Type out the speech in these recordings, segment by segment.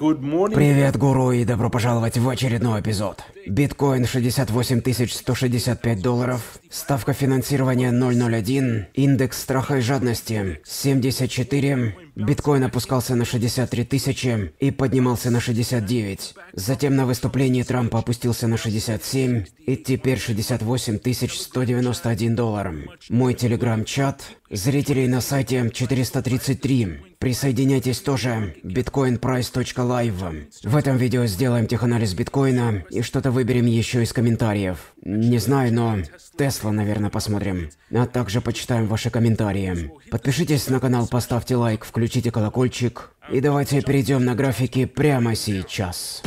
Привет, гуру, и добро пожаловать в очередной эпизод. Биткоин 68 165 долларов, ставка финансирования 001, индекс страха и жадности 74, Биткоин опускался на 63 тысячи и поднимался на 69. Затем на выступлении Трампа опустился на 67 и теперь 68 тысяч 191 доллар. Мой телеграм-чат, зрителей на сайте 433. Присоединяйтесь тоже, bitcoinprice.live. В этом видео сделаем теханализ биткоина и что-то выберем еще из комментариев. Не знаю, но Тесла, наверное, посмотрим. А также почитаем ваши комментарии. Подпишитесь на канал, поставьте лайк, включите включите колокольчик. И давайте перейдем на графики прямо сейчас.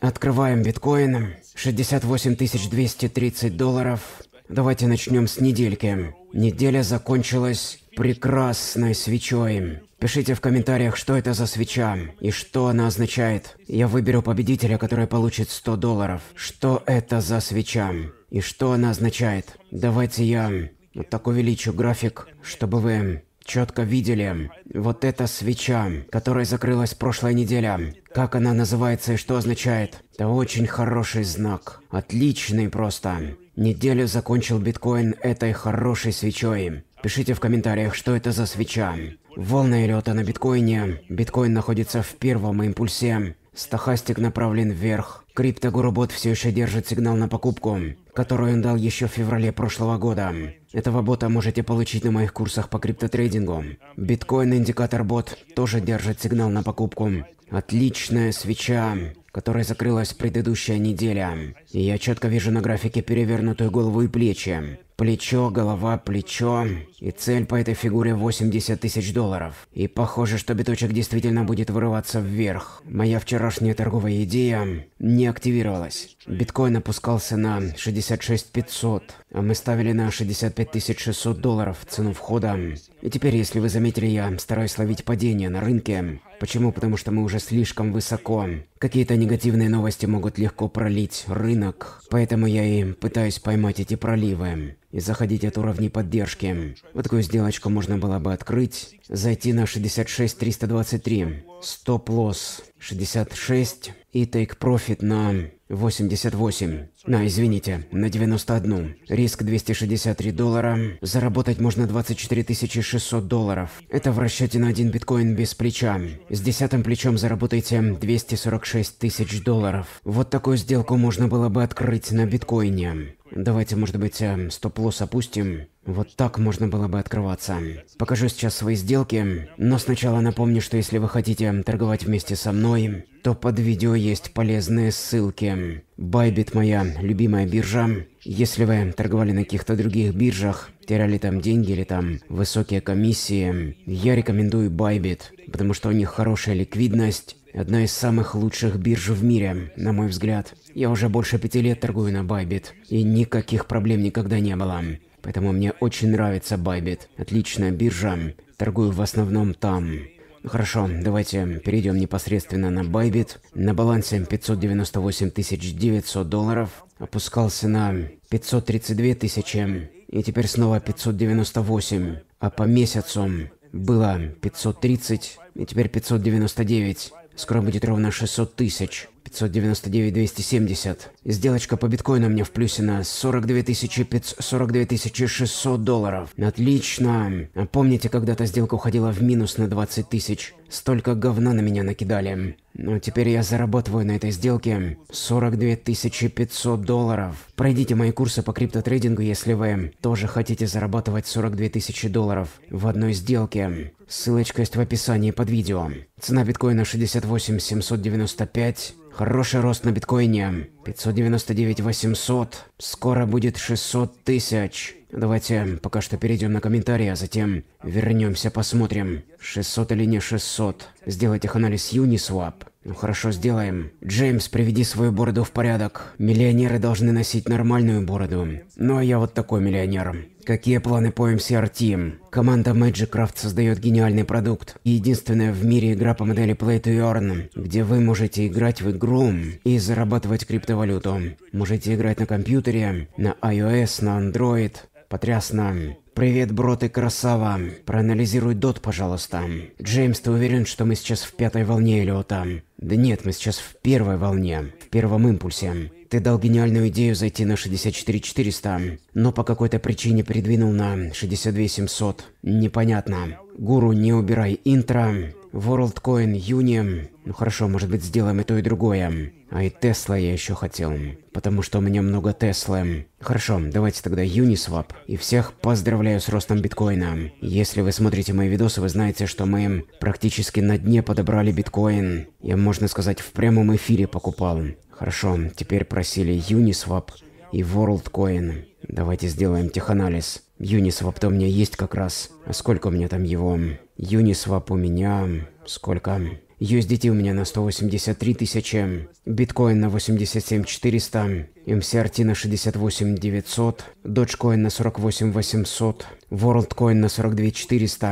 Открываем биткоин. 68 230 долларов. Давайте начнем с недельки. Неделя закончилась прекрасной свечой. Пишите в комментариях, что это за свеча и что она означает. Я выберу победителя, который получит 100 долларов. Что это за свеча и что она означает? Давайте я вот так увеличу график, чтобы вы четко видели. Вот эта свеча, которая закрылась прошлой неделе. Как она называется и что означает? Это очень хороший знак. Отличный просто. Неделю закончил биткоин этой хорошей свечой. Пишите в комментариях, что это за свеча. Волны лета на биткоине. Биткоин находится в первом импульсе. Стохастик направлен вверх. Криптогоробот все еще держит сигнал на покупку, который он дал еще в феврале прошлого года. Этого бота можете получить на моих курсах по криптотрейдингу. Биткоин индикатор бот тоже держит сигнал на покупку. Отличная свеча, которая закрылась предыдущая неделя. И я четко вижу на графике перевернутую голову и плечи. Плечо, голова, плечо. И цель по этой фигуре 80 тысяч долларов. И похоже, что биточек действительно будет вырываться вверх. Моя вчерашняя торговая идея не активировалась. Биткоин опускался на 66 500, а мы ставили на 65 600 долларов цену входа. И теперь, если вы заметили, я стараюсь ловить падение на рынке. Почему? Потому что мы уже слишком высоко. Какие-то негативные новости могут легко пролить рынок, поэтому я и пытаюсь поймать эти проливы и заходить от уровней поддержки. Вот такую сделочку можно было бы открыть, зайти на 66323 Stop Loss 66 и Take Profit на 88. На, извините, на 91. Риск 263 доллара. Заработать можно 24 600 долларов. Это в расчете на один биткоин без плеча. С десятым плечом заработаете 246 тысяч долларов. Вот такую сделку можно было бы открыть на биткоине. Давайте, может быть, эм, стоп-лосс опустим. Вот так можно было бы открываться. Покажу сейчас свои сделки, но сначала напомню, что если вы хотите торговать вместе со мной, то под видео есть полезные ссылки. Bybit моя любимая биржа. Если вы торговали на каких-то других биржах, теряли там деньги или там высокие комиссии, я рекомендую Bybit, потому что у них хорошая ликвидность, Одна из самых лучших бирж в мире, на мой взгляд. Я уже больше пяти лет торгую на Bybit, и никаких проблем никогда не было. Поэтому мне очень нравится Bybit. Отличная биржа. Торгую в основном там. Хорошо, давайте перейдем непосредственно на Bybit. На балансе 598 900 долларов. Опускался на 532 тысячи. И теперь снова 598. А по месяцу было 530 и теперь 599. Скоро будет ровно 600 тысяч. 599 270. Сделочка по биткоину мне в плюсе на 42 500, 42 600 долларов. Отлично. А помните, когда-то сделка уходила в минус на 20 тысяч? Столько говна на меня накидали. Но теперь я зарабатываю на этой сделке 42 500 долларов. Пройдите мои курсы по криптотрейдингу, если вы тоже хотите зарабатывать 42 000 долларов в одной сделке. Ссылочка есть в описании под видео. Цена биткоина 68 795. Хороший рост на биткоине. 599 800. Скоро будет 600 тысяч. Давайте пока что перейдем на комментарии, а затем вернемся посмотрим, 600 или не 600. Сделайте их анализ Uniswap. Ну хорошо, сделаем. Джеймс, приведи свою бороду в порядок. Миллионеры должны носить нормальную бороду. Ну а я вот такой миллионер. Какие планы по MCRT? Команда Magicraft создает гениальный продукт. единственная в мире игра по модели Play to Earn, где вы можете играть в игру и зарабатывать криптовалюту. Можете играть на компьютере, на iOS, на Android. Потрясно. Привет, Брод и Красава. Проанализируй Дот, пожалуйста. Джеймс, ты уверен, что мы сейчас в пятой волне Эллиота? Да нет, мы сейчас в первой волне, в первом импульсе. Ты дал гениальную идею зайти на 64400, но по какой-то причине придвинул на 62700. Непонятно. Гуру, не убирай интро. WorldCoin, Юни. Ну хорошо, может быть сделаем и то, и другое. А и Тесла я еще хотел, потому что у меня много Теслы. Хорошо, давайте тогда Uniswap. И всех поздравляю с ростом биткоина. Если вы смотрите мои видосы, вы знаете, что мы практически на дне подобрали биткоин. Я, можно сказать, в прямом эфире покупал. Хорошо, теперь просили Uniswap и WorldCoin. Давайте сделаем теханализ. Uniswap-то у меня есть как раз. А сколько у меня там его? Uniswap у меня... Сколько? USDT у меня на 183 тысячи, биткоин на 87 400, MCRT на 68 900, Dogecoin на 48 800, WorldCoin на 42 400,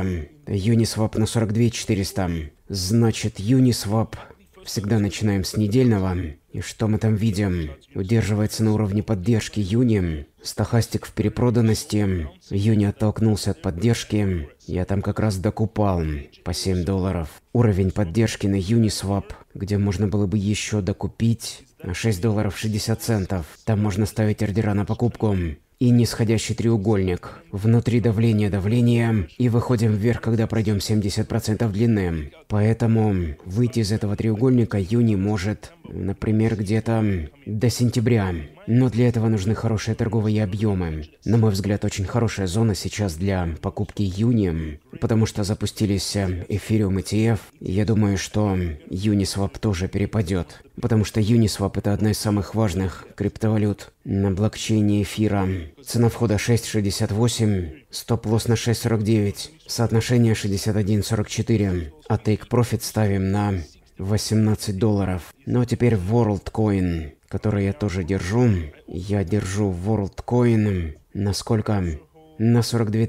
Uniswap на 42 400. Значит, Uniswap всегда начинаем с недельного. И что мы там видим? Удерживается на уровне поддержки Юни. Стохастик в перепроданности. Юни оттолкнулся от поддержки. Я там как раз докупал по 7 долларов. Уровень поддержки на Uniswap, где можно было бы еще докупить на 6 долларов 60 центов. Там можно ставить ордера на покупку и нисходящий треугольник. Внутри давление давление и выходим вверх, когда пройдем 70% длины. Поэтому выйти из этого треугольника Юни может Например, где-то до сентября. Но для этого нужны хорошие торговые объемы. На мой взгляд, очень хорошая зона сейчас для покупки Юни, потому что запустились эфириум ETF. Я думаю, что Uniswap тоже перепадет, потому что Uniswap это одна из самых важных криптовалют на блокчейне эфира. Цена входа 6.68, стоп-лосс на 6.49, соотношение 61.44, а take-profit ставим на 18 долларов. Но теперь WorldCoin, который я тоже держу. Я держу WorldCoin на сколько? На 42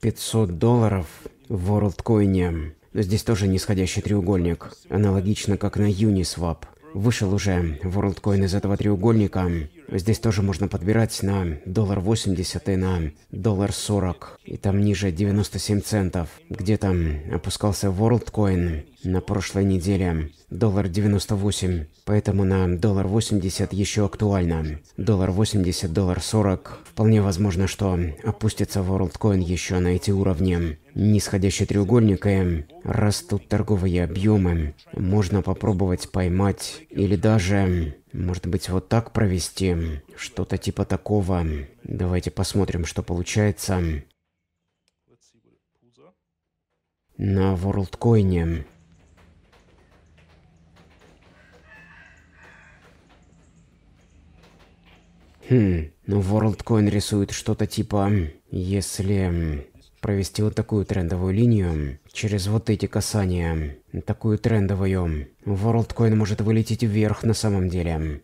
500 долларов в WorldCoin. Здесь тоже нисходящий треугольник, аналогично как на Uniswap. Вышел уже WorldCoin из этого треугольника, Здесь тоже можно подбирать на доллар 80 и на доллар 40. И там ниже 97 центов. Где там опускался WorldCoin на прошлой неделе. Доллар 98. Поэтому на доллар 80 еще актуально. Доллар 80, доллар 40. Вполне возможно, что опустится WorldCoin еще на эти уровни. Нисходящий треугольник и растут торговые объемы. Можно попробовать поймать или даже может быть, вот так провести? Что-то типа такого. Давайте посмотрим, что получается. На WorldCoin. Хм, ну WorldCoin рисует что-то типа... Если провести вот такую трендовую линию через вот эти касания. Такую трендовую. WorldCoin может вылететь вверх на самом деле.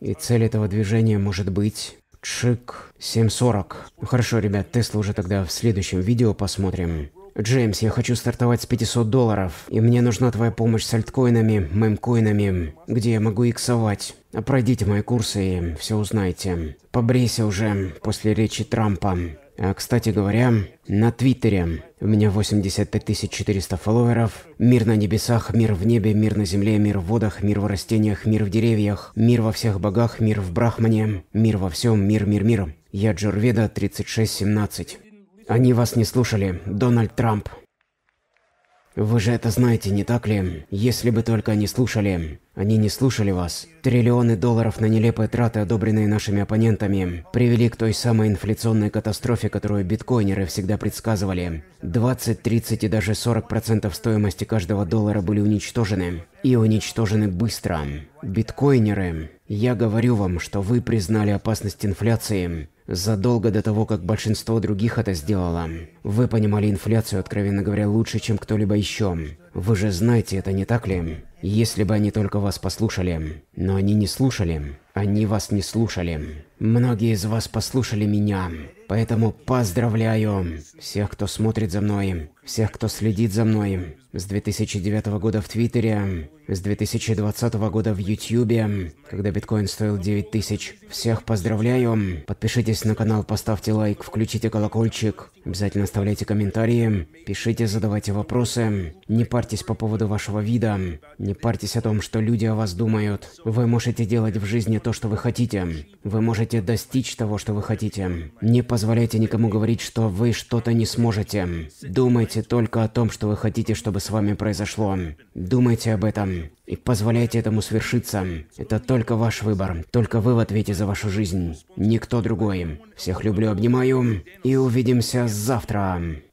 И цель этого движения может быть... Шик 740. Хорошо, ребят, Теслу уже тогда в следующем видео посмотрим. «Джеймс, я хочу стартовать с 500 долларов, и мне нужна твоя помощь с альткоинами, мемкоинами, где я могу иксовать. Пройдите мои курсы и все узнаете. Побрейся уже после речи Трампа». А, кстати говоря, на Твиттере у меня 85 400 фолловеров. Мир на небесах, мир в небе, мир на земле, мир в водах, мир в растениях, мир в деревьях, мир во всех богах, мир в Брахмане, мир во всем, мир, мир, мир. Я Джорведа 3617. Они вас не слушали, Дональд Трамп. Вы же это знаете, не так ли? Если бы только они слушали. Они не слушали вас. Триллионы долларов на нелепые траты, одобренные нашими оппонентами, привели к той самой инфляционной катастрофе, которую биткоинеры всегда предсказывали. 20, 30 и даже 40% стоимости каждого доллара были уничтожены. И уничтожены быстро. Биткоинеры, я говорю вам, что вы признали опасность инфляции задолго до того, как большинство других это сделало. Вы понимали инфляцию, откровенно говоря, лучше, чем кто-либо еще. Вы же знаете это, не так ли? Если бы они только вас послушали. Но они не слушали. Они вас не слушали. Многие из вас послушали меня. Поэтому поздравляю всех, кто смотрит за мной, всех, кто следит за мной. С 2009 года в Твиттере, с 2020 года в Ютьюбе, когда биткоин стоил 9000. Всех поздравляю. Подпишитесь на канал, поставьте лайк, включите колокольчик. Обязательно оставляйте комментарии, пишите, задавайте вопросы. Не парьтесь по поводу вашего вида. Не парьтесь о том, что люди о вас думают. Вы можете делать в жизни то, что вы хотите. Вы можете достичь того, что вы хотите. Не по позволяйте никому говорить, что вы что-то не сможете. Думайте только о том, что вы хотите, чтобы с вами произошло. Думайте об этом. И позволяйте этому свершиться. Это только ваш выбор. Только вы в ответе за вашу жизнь. Никто другой. Всех люблю, обнимаю. И увидимся завтра.